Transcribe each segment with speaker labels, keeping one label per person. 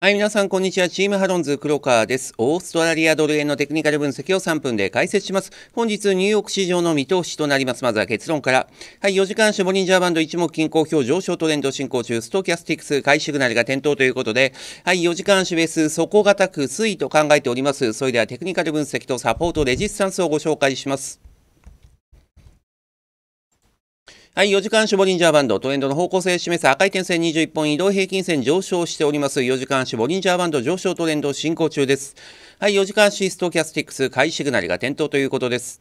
Speaker 1: はい、皆さん、こんにちは。チームハロンズ、黒川です。オーストラリアドル円のテクニカル分析を3分で解説します。本日、ニューヨーク市場の見通しとなります。まずは結論から。はい、4時間足、ボリンジャーバンド一目均衡表上昇トレンド進行中、ストキャスティックス、買いシグナルが点灯ということで、はい、4時間足ベース、底堅く推移と考えております。それでは、テクニカル分析とサポート、レジスタンスをご紹介します。はい、4時間絞リンジャーバンド、トレンドの方向性を示す赤い点線21本移動平均線上昇しております。4時間絞リンジャーバンド上昇トレンド進行中です。はい、4時間シストキャスティックス買いシグナルが点灯ということです。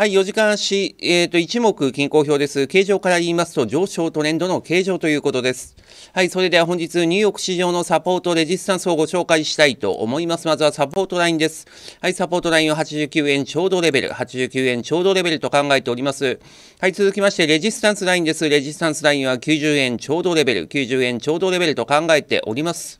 Speaker 1: はい、4時間足、えっ、ー、と、一目均衡表です。形状から言いますと、上昇トレンドの形状ということです。はい、それでは本日、ニューヨーク市場のサポートレジスタンスをご紹介したいと思います。まずはサポートラインです。はい、サポートラインは89円ちょうどレベル、89円ちょうどレベルと考えております。はい、続きまして、レジスタンスラインです。レジスタンスラインは90円ちょうどレベル、90円ちょうどレベルと考えております。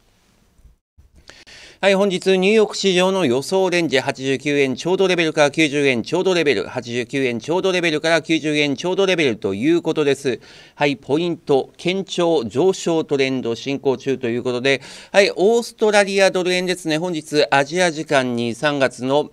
Speaker 1: はい、本日、ニューヨーク市場の予想レンジ89円ちょうどレベルから90円ちょうどレベル、89円ちょうどレベルから90円ちょうどレベルということです。はい、ポイント、堅調、上昇トレンド進行中ということで、はい、オーストラリアドル円ですね、本日、アジア時間に3月の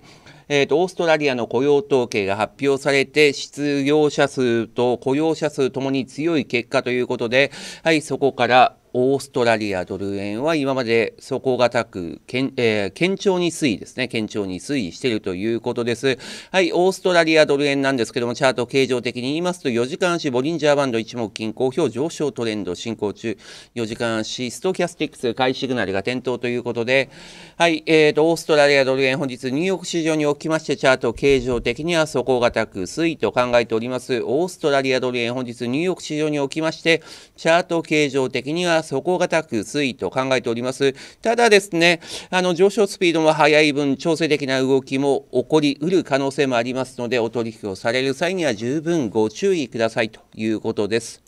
Speaker 1: えーと、とオーストラリアの雇用統計が発表されて失業者数と雇用者数ともに強い結果ということで、はい、そこからオーストラリアドル円は今まで底堅く、けんえー、堅調に推移ですね。堅調に推移しているということです。はい、オーストラリアドル円なんですけども、チャート形状的に言いますと、4時間足ボリンジャーバンド一目均衡表上昇トレンド進行中、4時間足ストキャスティックス買いシグナルが点灯ということで、はい、えーと、オーストラリアドル円本日ニューヨーク市場におきまして、チャート形状的には底堅く推移と考えております。オーストラリアドル円本日ニューヨーク市場におきまして、チャート形状的には底堅く推移と考えております。ただですね、あの上昇スピードも速い分、調整的な動きも起こりうる可能性もありますので、お取引をされる際には十分ご注意くださいということです。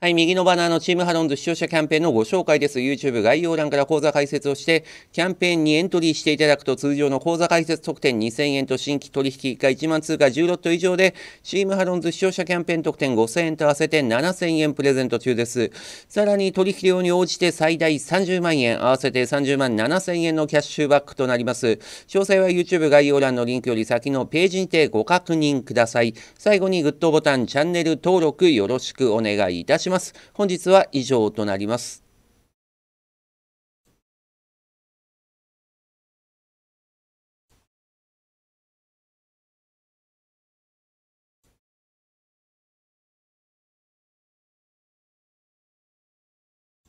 Speaker 1: はい、右のバナーのチームハロンズ視聴者キャンペーンのご紹介です。YouTube 概要欄から講座解説をして、キャンペーンにエントリーしていただくと通常の講座解説特典2000円と新規取引が1万通貨10ロット以上で、チームハロンズ視聴者キャンペーン特典5000円と合わせて7000円プレゼント中です。さらに取引量に応じて最大30万円、合わせて30万7000円のキャッシュバックとなります。詳細は YouTube 概要欄のリンクより先のページにてご確認ください。最後にグッドボタン、チャンネル登録よろしくお願いいたします。します。本日は以上となります。